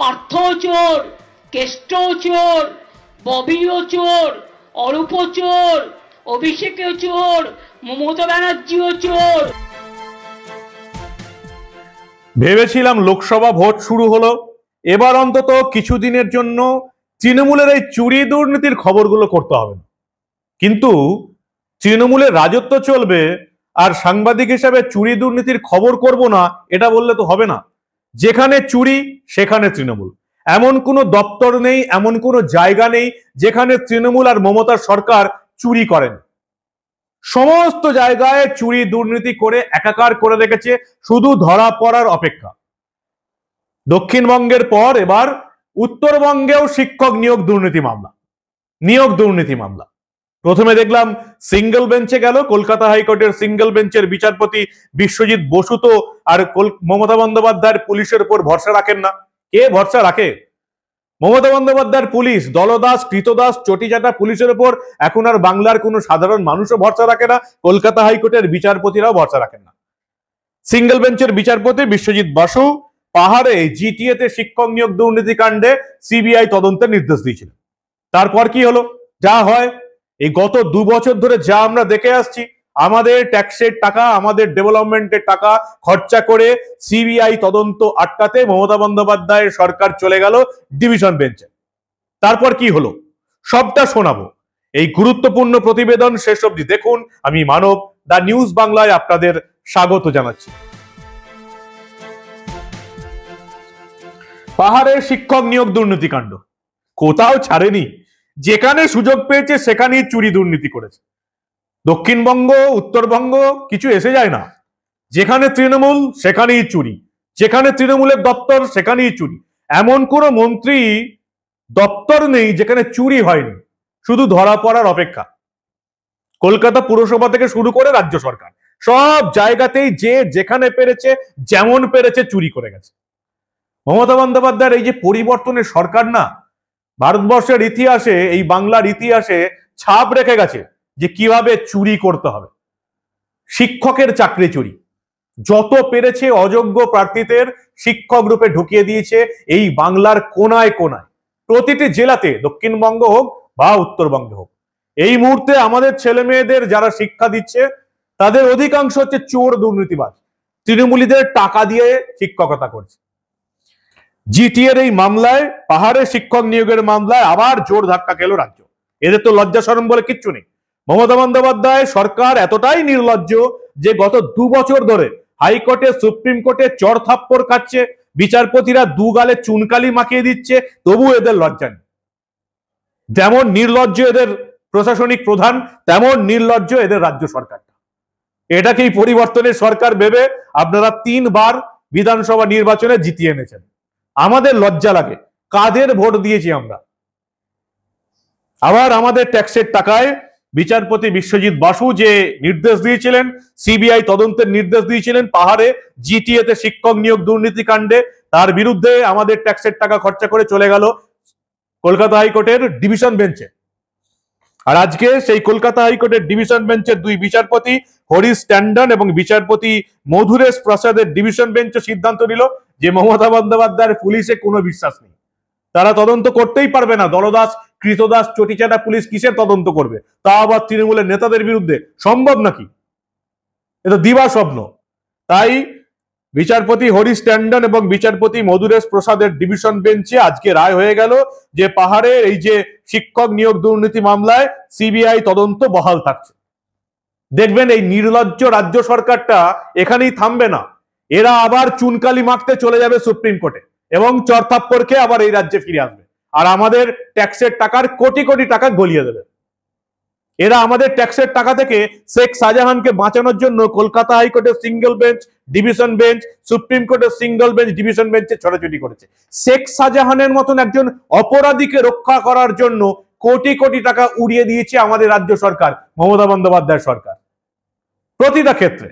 পার্থও চোর কেষ্টও চোর ববিও চোর অরূপ চোর অভিষেকেও চোর মমতা ব্যানার্জিও চোর ভেবেছিলাম লোকসভা ভোট শুরু হলো এবার অন্তত কিছুদিনের জন্য তৃণমূলের এই চুরি দুর্নীতির খবরগুলো করতে হবে কিন্তু তৃণমূলের রাজত্ব চলবে আর সাংবাদিক হিসাবে চুরি দুর্নীতির খবর করব না এটা বললে তো হবে না যেখানে চুরি সেখানে তৃণমূল এমন কোনো দপ্তর নেই এমন কোনো জায়গা নেই যেখানে তৃণমূল আর মমতার সরকার চুরি করেন সমস্ত জায়গায় চুরি দুর্নীতি করে একাকার করে রেখেছে শুধু ধরা পড়ার অপেক্ষা দক্ষিণবঙ্গের পর এবার উত্তরবঙ্গেও শিক্ষক নিয়োগ দুর্নীতি মামলা নিয়োগ দুর্নীতি মামলা প্রথমে দেখলাম সিঙ্গেল বেঞ্চে গেল কলকাতা হাইকোর্টের সিঙ্গেল বেঞ্চের বিচারপতি বিশ্বজিৎ বসু তো আর মমতা বন্দ্যোপাধ্যায়ের পুলিশের উপর ভরসা রাখেন না কে ভরসা রাখে মমতা বন্দ্যোপাধ্যায়ের পুলিশ দলদাস কৃতদাস চটিজাটা পুলিশের উপর এখন আর বাংলার কোনো সাধারণ মানুষও ভরসা রাখে না কলকাতা হাইকোর্টের বিচারপতিরাও ভরসা রাখেন না সিঙ্গেল বেঞ্চের বিচারপতি বিশ্বজিৎ বসু পাহাড়ে জিটিএতে শিক্ষক নিয়োগ দুর্নীতি কাণ্ডে সিবিআই তদন্তের নির্দেশ দিয়েছিলেন তারপর কি হলো যা হয় এই গত দু বছর ধরে যা আমরা দেখে আসছি আমাদের ট্যাক্সের টাকা আমাদের ডেভেলপমেন্টের টাকা খরচা করে সিবিআই তদন্ত আটকাতে মমতা বন্দ্যোপাধ্যায়ের সরকার চলে গেল ডিভিশন বেঞ্চে তারপর কি হলো সবটা শোনাবো এই গুরুত্বপূর্ণ প্রতিবেদন শেষ অবধি দেখুন আমি মানব দা নিউজ বাংলায় আপনাদের স্বাগত জানাচ্ছি পাহাড়ের শিক্ষক নিয়োগ দুর্নীতিকাণ্ড কোথাও ছাড়েনি যেখানে সুযোগ পেয়েছে সেখানেই চুরি দুর্নীতি করেছে দক্ষিণবঙ্গ উত্তরবঙ্গ কিছু এসে যায় না যেখানে তৃণমূল সেখানেই চুরি যেখানে তৃণমূলের দপ্তর সেখানেই চুরি এমন কোন মন্ত্রী দপ্তর নেই যেখানে চুরি হয়নি শুধু ধরা পড়ার অপেক্ষা কলকাতা পুরসভা থেকে শুরু করে রাজ্য সরকার সব জায়গাতেই যে যেখানে পেরেছে যেমন পেরেছে চুরি করে গেছে মমতা বন্দ্যোপাধ্যায়ের এই যে পরিবর্তনের সরকার না ভারতবর্ষের ইতিহাসে এই বাংলার ইতিহাসে ছাপ রেখে গেছে যে কিভাবে চুরি করতে হবে শিক্ষকের চাকরি চুরি যত পেরেছে অযোগ্য প্রার্থীদের শিক্ষক রূপে ঢুকিয়ে দিয়েছে এই বাংলার কোনায় কোনায় প্রতিটি জেলাতে দক্ষিণবঙ্গ হোক বা উত্তরবঙ্গ হোক এই মুহূর্তে আমাদের ছেলে মেয়েদের যারা শিক্ষা দিচ্ছে তাদের অধিকাংশ হচ্ছে চোর দুর্নীতিবাজ তৃণমূলীদের টাকা দিয়ে শিক্ষকতা করছে জিটিএর এই মামলায় পাহাড়ে শিক্ষক নিয়োগের মামলায় আবার জোর ধাক্কা খেল রাজ্য এদের তো লজ্জা সরম বলে কিচ্ছু নেই মমতা বন্দ্যোপাধ্যায় সরকার এতটাই নির্লজ্জ যে গত দু বছর ধরে হাইকোর্টে সুপ্রিম কোর্টে চর থাপ্পড় খাচ্ছে বিচারপতিরা দু গালে চুনকালি মাখিয়ে দিচ্ছে তবু এদের লজ্জা নেই যেমন নির্লজ্জ এদের প্রশাসনিক প্রধান তেমন নির্লজ্জ এদের রাজ্য সরকারটা এটাকেই পরিবর্তনের সরকার ভেবে আপনারা তিনবার বিধানসভা নির্বাচনে জিতিয়ে এনেছেন আমাদের লজ্জা লাগে কাদের ভোট দিয়েছি আমরা আবার আমাদের ট্যাক্সের টাকায় বিচারপতি বিশ্বজিৎ বাসু যে নির্দেশ দিয়েছিলেন সিবিআই তদন্তের নির্দেশ দিয়েছিলেন পাহাড়ে জিটিএতে শিক্ষক নিয়োগ দুর্নীতিকাণ্ডে তার বিরুদ্ধে আমাদের ট্যাক্সের টাকা খরচা করে চলে গেল কলকাতা হাইকোর্টের ডিভিশন বেঞ্চে আর আজকে সেই কলকাতা হাইকোর্টের ডিভিশন বেঞ্চের দুই বিচারপতি হরিশ ট্যান্ডন এবং বিচারপতি মধুরেশ প্রসাদের ডিভিশন বেঞ্চ সিদ্ধান্ত নিল যে মমতা বন্দ্যোপাধ্যায়ের পুলিশে কোনো বিশ্বাস নেই তারা তদন্ত করতেই পারবে না দলদাস কৃতদাস চটিচাটা পুলিশ কিসের তদন্ত করবে তা আবার তৃণমূলের নেতাদের বিরুদ্ধে সম্ভব নাকি এটা দিবা স্বপ্ন তাই বিচারপতি হরিশ ট্যান্ডন এবং বিচারপতি মধুরেশ প্রসাদের ডিভিশন বেঞ্চে আজকে রায় হয়ে গেল যে পাহাড়ে এই যে শিক্ষক নিয়োগ দুর্নীতি মামলায় সিবিআই তদন্ত বহাল থাকছে দেখবেন এই নির্লজ্জ রাজ্য সরকারটা এখানেই থামবে না এরা আবার চুনকালি মাখতে চলে যাবে সুপ্রিম কোর্টে এবং চরথাপ্পরকে আবার এই রাজ্যে ফিরে আসবে আর আমাদের ট্যাক্সের টাকার কোটি কোটি টাকা গলিয়ে দেবে এরা আমাদের ট্যাক্সের টাকা থেকে শেখ শাহজাহানকে বাঁচানোর জন্য কলকাতা হাইকোর্টের single bench division bench supreme কোর্টের সিঙ্গেল বেঞ্চ ডিভিশন বেঞ্চে ছড়াছড়ি করেছে শেখ শাহজাহানের মতন একজন অপরাধীকে রক্ষা করার জন্য কোটি কোটি টাকা উড়িয়ে দিয়েছে আমাদের রাজ্য সরকার মমতা বন্দ্যোপাধ্যায় সরকার প্রতিটা ক্ষেত্রে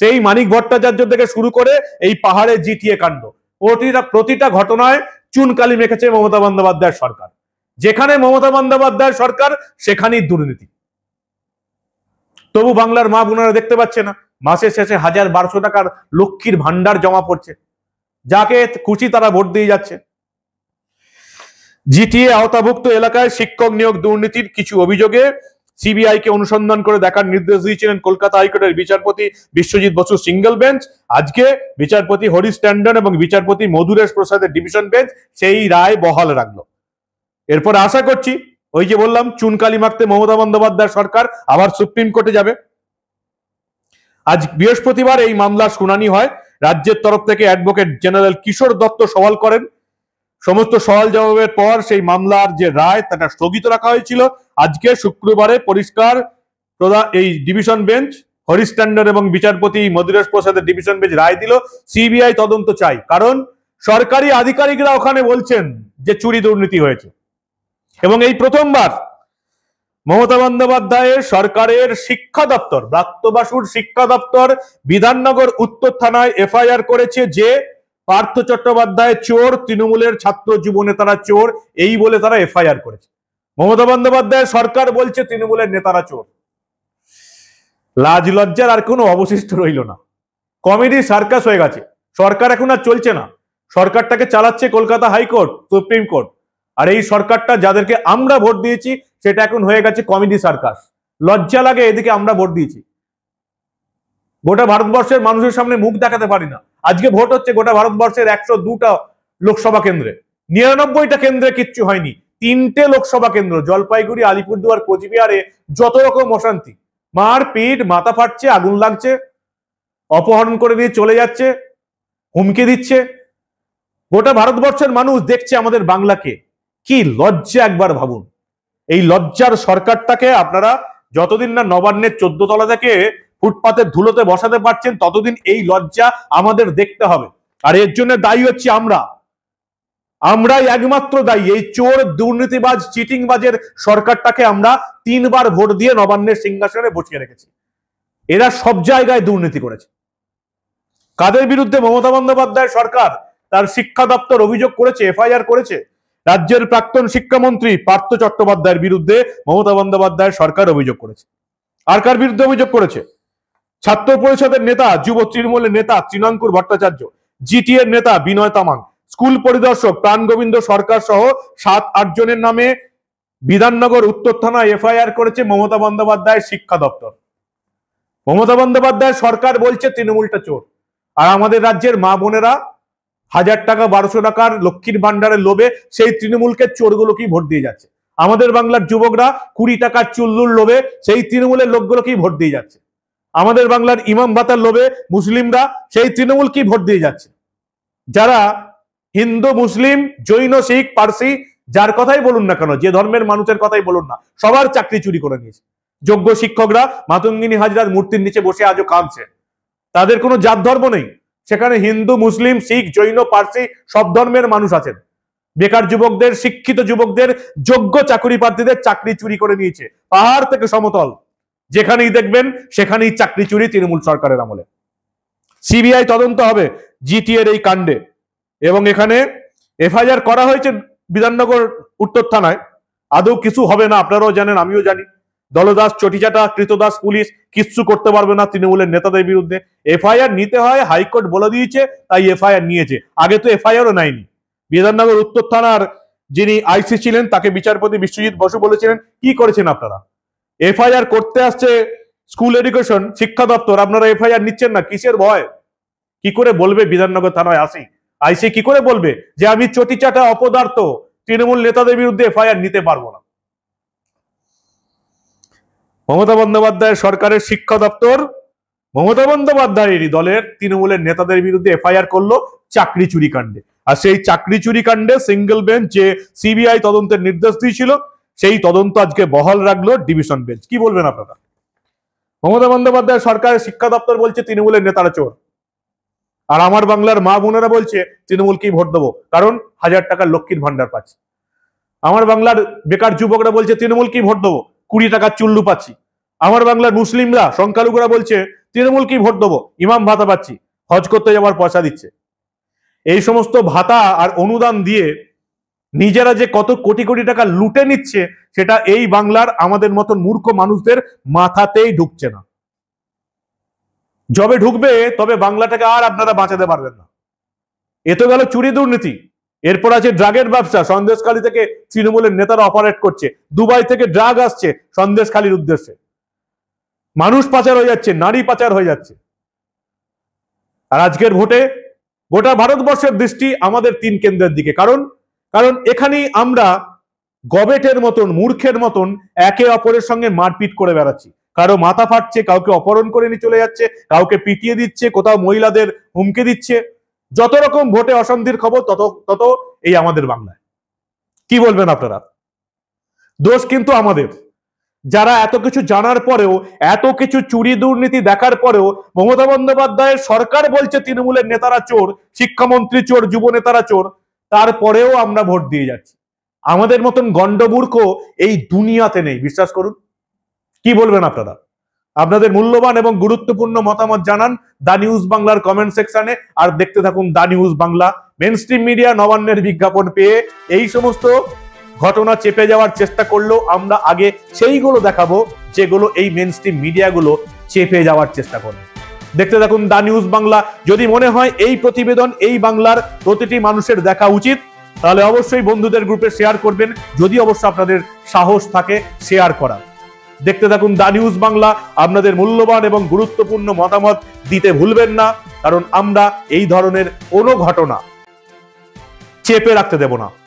সেই মানিক ভট্টাচার্য থেকে শুরু করে এই পাহাড়ে জিটিএ কাণ্ড প্রতিটা প্রতিটা ঘটনায় চুনকালি মেখেছে মমতা বন্দ্যোপাধ্যায় সরকার যেখানে মমতা বন্দ্যোপাধ্যায় সরকার সেখানেই দুর্নীতি তবু বাংলার মা বোনারা দেখতে পাচ্ছে না মাসের শেষে হাজার বারোশো টাকার লক্ষ্মীর ভান্ডার জমা পড়ছে যাকে খুশি তারা ভোট দিয়ে যাচ্ছে জিটিএ আওতাভুক্ত এলাকায় শিক্ষক নিয়োগ দুর্নীতির কিছু অভিযোগে সিবিআই কে অনুসন্ধান করে দেখার নির্দেশ দিয়েছিলেন কলকাতা হাইকোর্টের বিচারপতি বিশ্বজিৎ বসু সিঙ্গেল বেঞ্চ আজকে বিচারপতি হরিশ ট্যান্ডন এবং বিচারপতি মধুরেশ প্রসাদের ডিভিশন বেঞ্চ সেই রায় বহাল রাখলো এরপর আশা করছি ওই যে বললাম চুনকালি মাখতে মমতা বন্দ্যোপাধ্যায় সরকার আবার সুপ্রিম কোর্টে যাবে আজ বৃহস্পতিবার এই মামলার শুনানি হয় রাজ্যের তরফ থেকে অ্যাডভোকেট জেনারেল কিশোর দত্ত সওয়াল করেন সমস্ত সওয়াল জবাবের পর সেই মামলার যে রায় তাটা স্থগিত রাখা হয়েছিল আজকে শুক্রবারে পরিষ্কার এই ডিভিশন বেঞ্চ হরিশ ট্যান্ডন এবং বিচারপতি মধুরেশ প্রসাদের ডিভিশন বেঞ্চ রায় দিল সিবিআই তদন্ত চাই কারণ সরকারি আধিকারিকরা ওখানে বলছেন যে চুরি দুর্নীতি হয়েছে এবং এই প্রথমবার মমতা বন্দ্যোপাধ্যায়ের সরকারের শিক্ষা দপ্তর ব্রাক্তবাসুর শিক্ষা দপ্তর বিধাননগর উত্তর থানায় এফআইআর করেছে যে পার্থ চট্টোপাধ্যায় চোর তৃণমূলের ছাত্র জীবনে তারা চোর এই বলে তারা এফআইআর করেছে মমতা বন্দ্যোপাধ্যায় সরকার বলছে তৃণমূলের নেতারা চোর লাজ লজ্জার আর কোনো অবশিষ্ট রইল না কমেডি সার্কাস হয়ে গেছে সরকার এখন আর চলছে না সরকারটাকে চালাচ্ছে কলকাতা হাইকোর্ট সুপ্রিম কোর্ট আর এই সরকারটা যাদেরকে আমরা ভোট দিয়েছি সেটা এখন হয়ে গেছে কমেডি সার্কাস লজ্জা লাগে এদিকে আমরা ভোট দিয়েছি গোটা ভারতবর্ষের মানুষের সামনে মুখ দেখাতে পারি না আজকে ভোট হচ্ছে গোটা ভারতবর্ষের একশো দুটা লোকসভা কেন্দ্রে নিরানব্বইটা কেন্দ্রে কিচ্ছু হয়নি তিনটে লোকসভা কেন্দ্র জলপাইগুড়ি আলিপুরদুয়ার কোচবিহারে যত রকম অশান্তি মার পিট মাথা ফাটছে আগুন লাগছে অপহরণ করে দিয়ে চলে যাচ্ছে হুমকি দিচ্ছে গোটা ভারতবর্ষের মানুষ দেখছে আমাদের বাংলাকে কি লজ্জা একবার ভাবুন এই লজ্জার সরকারটাকে আপনারা যতদিন না নবান্নের চোদ্দ তলা থেকে ফুটপাতের ধুলোতে বসাতে পারছেন ততদিন এই লজ্জা আমাদের দেখতে হবে আর এর জন্য দায়ী হচ্ছে আমরা আমরাই একমাত্র দায়ী এই চোর দুর্নীতিবাজ চিটিংবাজের সরকারটাকে আমরা তিনবার ভোট দিয়ে নবান্নের সিংহাসনে বসিয়ে রেখেছি এরা সব জায়গায় দুর্নীতি করেছে কাদের বিরুদ্ধে মমতা বন্দ্যোপাধ্যায় সরকার তার শিক্ষা দপ্তর অভিযোগ করেছে এফআইআর করেছে রাজ্যের প্রাক্তন শিক্ষামন্ত্রী পার্থ চট্টোপাধ্যায়ের বিরুদ্ধে মমতা বন্দ্যোপাধ্যায়ের সরকার অভিযোগ করেছে আর কার বিরুদ্ধে অভিযোগ করেছে ছাত্র পরিষদের নেতা যুব তৃণমূলের নেতা তৃণাঙ্কুর ভট্টাচার্য জিটিএর নেতা বিনয় তামাং স্কুল পরিদর্শক প্রাণ গোবিন্দ সরকার সহ সাত আট জনের নামে বিধাননগর উত্তর থানা এফআইআর করেছে মমতা বন্দ্যোপাধ্যায় শিক্ষা দপ্তর মমতা বন্দ্যোপাধ্যায় সরকার বলছে তৃণমূলটা চোর আর আমাদের রাজ্যের মা বোনেরা হাজার টাকা বারোশো টাকার লক্ষ্মীর ভান্ডারের লোভে সেই তৃণমূলকে চোরগুলোকেই ভোট দিয়ে যাচ্ছে আমাদের বাংলার যুবকরা কুড়ি টাকার চুল্লুর লোভে সেই তৃণমূলের লোকগুলোকেই ভোট দিয়ে যাচ্ছে আমাদের বাংলার ইমাম ভাতার লোভে মুসলিমরা সেই তৃণমূলকেই ভোট দিয়ে যাচ্ছে যারা হিন্দু মুসলিম জৈন শিখ পার্সি যার কথাই বলুন না কেন যে ধর্মের মানুষের কথাই বলুন না সবার চাকরি চুরি করে নিয়েছে যোগ্য শিক্ষকরা মাতঙ্গিনী হাজরার মূর্তির নিচে বসে আজও কাঁদছে তাদের কোনো জাত ধর্ম নেই সেখানে হিন্দু মুসলিম শিখ জৈন পার্সি সব ধর্মের মানুষ আছেন বেকার যুবকদের শিক্ষিত যুবকদের যোগ্য চাকরি প্রার্থীদের চাকরি চুরি করে নিয়েছে পাহাড় থেকে সমতল যেখানেই দেখবেন সেখানেই চাকরি চুরি তৃণমূল সরকারের আমলে সিবিআই তদন্ত হবে জিটিএর এই কাণ্ডে এবং এখানে এফআইআর করা হয়েছে বিধাননগর উত্তর থানায় আদৌ কিছু হবে না আপনারাও জানেন আমিও জানি দলদাস চটিচাটা কৃতদাস পুলিশ কিচ্ছু করতে পারবে না তৃণমূলের নেতাদের বিরুদ্ধে এফআইআর নিতে হয় হাইকোর্ট বলে দিয়েছে তাই এফআইআর নিয়েছে আগে তো এফআইআরও নেয়নি বিধাননগর উত্তর থানার যিনি আইসি ছিলেন তাকে বিচারপতি বিশ্বজিৎ বসু বলেছিলেন কি করেছেন আপনারা এফআইআর করতে আসছে স্কুল এডুকেশন শিক্ষা দপ্তর আপনারা এফআইআর নিচ্ছেন না কিসের ভয় কি করে বলবে বিধাননগর থানায় আসি আইসি কি করে বলবে যে আমি চটিচাটা অপদার্থ তৃণমূল নেতাদের বিরুদ্ধে এফআইআর নিতে পারবো না মমতা বন্দ্যোপাধ্যায়ের সরকারের শিক্ষা দপ্তর মমতা বন্দ্যোপাধ্যায়েরই দলের তৃণমূলের নেতাদের বিরুদ্ধে এফআইআর করলো চাকরি চুরি কাণ্ডে আর সেই চাকরি চুরি কাণ্ডে সিঙ্গেল বেঞ্চ যে সিবিআই তদন্তের নির্দেশ দিয়েছিল সেই তদন্ত আজকে বহাল রাখলো ডিভিশন বেঞ্চ কি বলবেন আপনারা মমতা বন্দ্যোপাধ্যায় সরকারের শিক্ষা দপ্তর বলছে তৃণমূলের নেতারা চোর আর আমার বাংলার মা বোনেরা বলছে তৃণমূলকেই ভোট দেবো কারণ হাজার টাকার লক্ষ্মীর ভান্ডার পাচ্ছে আমার বাংলার বেকার যুবকরা বলছে তৃণমূল কি ভোট দেবো কুড়ি টাকার চুল্লু পাচ্ছি আমার বাংলার মুসলিমরা সংখ্যালঘুরা বলছে তৃণমূলকেই ভোট দেবো ইমাম ভাতা পাচ্ছি হজ করতে যাওয়ার পয়সা দিচ্ছে এই সমস্ত ভাতা আর অনুদান দিয়ে নিজেরা যে কত কোটি কোটি টাকা লুটে নিচ্ছে সেটা এই বাংলার আমাদের মতন মূর্খ মানুষদের মাথাতেই ঢুকছে না যবে ঢুকবে তবে বাংলাটাকে আর আপনারা বাঁচাতে পারবেন না এ তো গেল চুরি দুর্নীতি এরপর আছে ড্রাগের ব্যবসা সন্দেশখালী থেকে তৃণমূলের নেতারা অপারেট করছে দুবাই থেকে ড্রাগ আসছে সন্দেশখালীর উদ্দেশ্যে মানুষ পাচার হয়ে যাচ্ছে নারী পাচার হয়ে যাচ্ছে আর আজকের ভোটে গোটা ভারতবর্ষের দৃষ্টি আমাদের তিন কেন্দ্রের দিকে কারণ কারণ এখানেই আমরা গবেটের মতন মূর্খের মতন একে অপরের সঙ্গে মারপিট করে বেড়াচ্ছি কারো মাথা ফাটছে কাউকে অপহরণ করে নিয়ে চলে যাচ্ছে কাউকে পিটিয়ে দিচ্ছে কোথাও মহিলাদের হুমকে দিচ্ছে যত রকম ভোটে অশান্তির খবর তত তত এই আমাদের বাংলায় কি বলবেন আপনারা দোষ কিন্তু আমাদের যারা এত কিছু জানার পরেও এত কিছু চুরি দুর্নীতি দেখার পরেও মমতা বন্দ্যোপাধ্যায়ের সরকার বলছে তৃণমূলের নেতারা চোর শিক্ষামন্ত্রী চোর যুব নেতারা চোর তারপরেও আমরা ভোট দিয়ে যাচ্ছি আমাদের মতন গণ্ডমূর্খ এই দুনিয়াতে নেই বিশ্বাস করুন কি বলবেন আপনারা আপনাদের মূল্যবান এবং গুরুত্বপূর্ণ মতামত জানান দা নিউজ বাংলার কমেন্ট সেকশনে আর দেখতে থাকুন The News Bangla main media নবান্নের বিজ্ঞাপন পেয়ে এই সমস্ত ঘটনা চেপে যাওয়ার চেষ্টা করলেও আমরা আগে সেইগুলো দেখাবো যেগুলো এই মেন স্ট্রিম মিডিয়াগুলো চেপে যাওয়ার চেষ্টা করে দেখতে থাকুন দা নিউজ বাংলা যদি মনে হয় এই প্রতিবেদন এই বাংলার প্রতিটি মানুষের দেখা উচিত তাহলে অবশ্যই বন্ধুদের গ্রুপে শেয়ার করবেন যদি অবশ্য আপনাদের সাহস থাকে শেয়ার করা দেখতে থাকুন দা নিউজ বাংলা আপনাদের মূল্যবান এবং গুরুত্বপূর্ণ মতামত দিতে ভুলবেন না কারণ আমরা এই ধরনের কোনো ঘটনা চেপে রাখতে দেব না